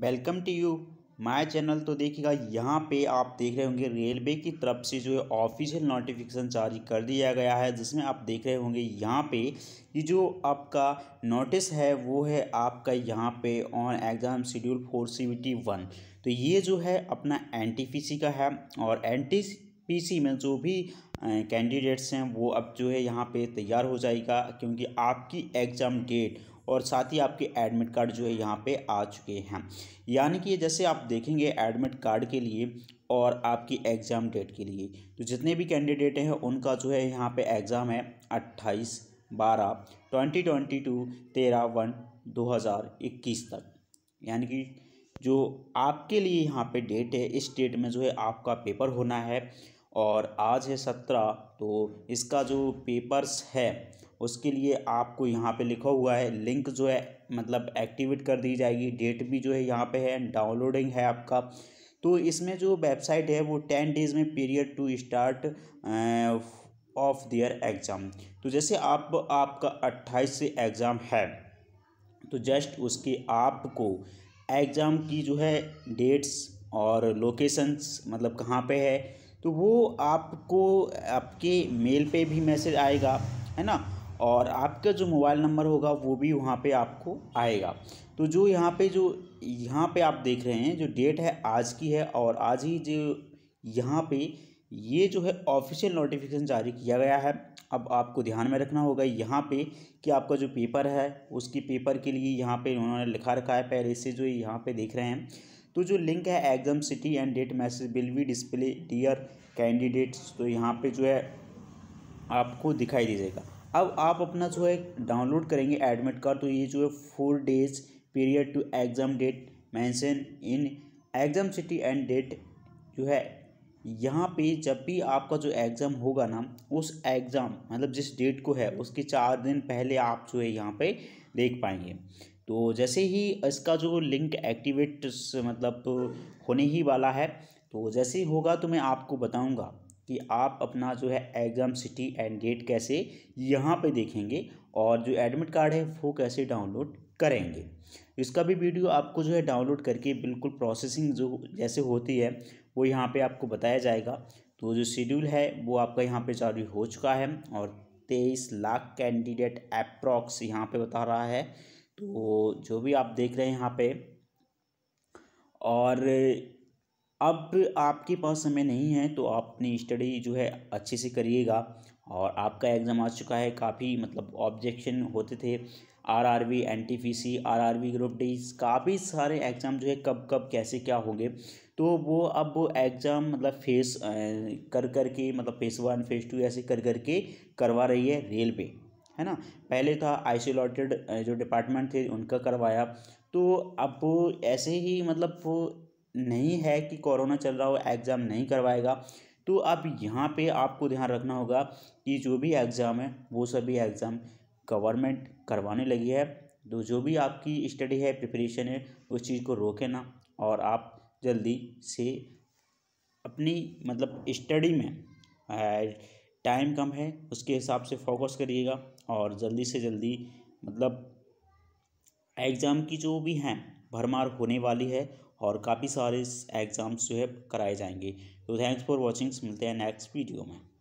welcome to you my channel तो देखिएगा यहाँ पे आप देख रहे होंगे रेलवे की तरफ से जो है ऑफिशियल नोटिफिकेशन जारी कर दिया गया है जिसमें आप देख रहे होंगे यहाँ पे ये जो आपका नोटिस है वो है आपका यहाँ पे on exam schedule for C B T one तो ये जो है अपना एन टी पी सी का है और एन टी पी सी में जो भी कैंडिडेट्स हैं वो अब जो है यहाँ पे तैयार हो जाएगा क्योंकि आपकी एग्ज़ाम डेट और साथ ही आपके एडमिट कार्ड जो है यहाँ पे आ चुके हैं यानी कि जैसे आप देखेंगे एडमिट कार्ड के लिए और आपकी एग्ज़ाम डेट के लिए तो जितने भी कैंडिडेट हैं उनका जो है यहाँ पे एग्ज़ाम है अट्ठाईस बारह ट्वेंटी ट्वेंटी टू तेरह वन दो हज़ार इक्कीस तक यानी कि जो आपके लिए यहाँ पे डेट है इस डेट में जो है आपका पेपर होना है और आज है सत्रह तो इसका जो पेपर्स है उसके लिए आपको यहाँ पे लिखा हुआ है लिंक जो है मतलब एक्टिवेट कर दी जाएगी डेट भी जो है यहाँ पे है डाउनलोडिंग है आपका तो इसमें जो वेबसाइट है वो टेन डेज में period to start of their exam तो जैसे आप आपका अट्ठाईस से एग्ज़ाम है तो जस्ट उसके आपको एग्ज़ाम की जो है डेट्स और लोकेशंस मतलब कहाँ पे है तो वो आपको आपके मेल पे भी मैसेज आएगा है ना और आपका जो मोबाइल नंबर होगा वो भी वहाँ पे आपको आएगा तो जो यहाँ पे जो यहाँ पे आप देख रहे हैं जो डेट है आज की है और आज ही जो यहाँ पे ये जो है ऑफिशियल नोटिफिकेशन जारी किया गया है अब आपको ध्यान में रखना होगा यहाँ पे कि आपका जो पेपर है उसकी पेपर के लिए यहाँ पे उन्होंने लिखा रखा है पहले से जो यहाँ पे देख रहे हैं तो जो लिंक है exam city and date message will be display dear candidates तो यहाँ पे जो है आपको दिखाई दीजिएगा अब आप अपना जो है डाउनलोड करेंगे एडमिट कार्ड तो ये जो है four days period to exam date mention in exam city and date जो है यहाँ पे जब भी आपका जो एग्ज़ाम होगा ना उस एग्ज़ाम मतलब जिस डेट को है उसके चार दिन पहले आप जो है यहाँ पे देख पाएंगे तो जैसे ही इसका जो लिंक एक्टिवेट मतलब होने ही वाला है तो जैसे ही होगा तो मैं आपको बताऊंगा कि आप अपना जो है एग्ज़ाम सिटी एंड डेट कैसे यहाँ पे देखेंगे और जो एडमिट कार्ड है वो कैसे डाउनलोड करेंगे इसका भी वीडियो आपको जो है डाउनलोड करके बिल्कुल प्रोसेसिंग जो जैसे होती है वो यहाँ पे आपको बताया जाएगा तो जो शेड्यूल है वो आपका यहाँ पे जारी हो चुका है और तेईस लाख कैंडिडेट अप्रॉक्स यहाँ पर बता रहा है तो जो भी आप देख रहे हैं यहाँ पे और अब आपके पास समय नहीं है तो आप अपनी स्टडी जो है अच्छे से करिएगा और आपका एग्ज़ाम आ चुका है काफ़ी मतलब ऑब्जेक्शन होते थे R R B N T P C R R B group D काफ़ी सारे एग्ज़ाम जो है कब कब कैसे क्या होंगे तो वो अब वो एग्ज़ाम मतलब फेस कर कर के मतलब फेस वन फेस टू ऐसे कर कर के करवा रही है रेलवे है ना पहले था आइसोलेटेड जो डिपार्टमेंट थे उनका करवाया तो अब ऐसे ही मतलब नहीं है कि कोरोना चल रहा हो एग्ज़ाम नहीं करवाएगा तो अब यहाँ पे आपको ध्यान रखना होगा कि जो भी एग्ज़ाम है वो सभी एग्ज़ाम गवर्नमेंट करवाने लगी है तो जो भी आपकी स्टडी है प्रिपरेशन है उस चीज़ को रोके ना और आप जल्दी से अपनी मतलब स्टडी में टाइम कम है उसके हिसाब से फोकस करिएगा और जल्दी से जल्दी मतलब एग्ज़ाम की जो भी हैं भरमार होने वाली है और काफ़ी सारे एग्ज़ाम्स जो है कराए जाएंगे तो थैंक्स फॉर वॉचिंग्स मिलते हैं नेक्स्ट वीडियो में